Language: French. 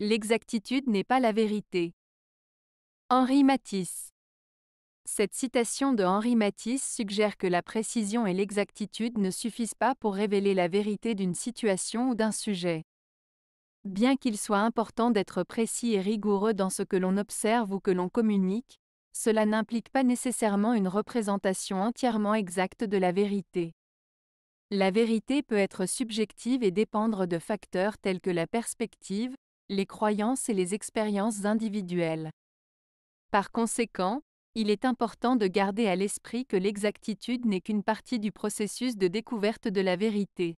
L'exactitude n'est pas la vérité. Henri Matisse. Cette citation de Henri Matisse suggère que la précision et l'exactitude ne suffisent pas pour révéler la vérité d'une situation ou d'un sujet. Bien qu'il soit important d'être précis et rigoureux dans ce que l'on observe ou que l'on communique, cela n'implique pas nécessairement une représentation entièrement exacte de la vérité. La vérité peut être subjective et dépendre de facteurs tels que la perspective, les croyances et les expériences individuelles. Par conséquent, il est important de garder à l'esprit que l'exactitude n'est qu'une partie du processus de découverte de la vérité.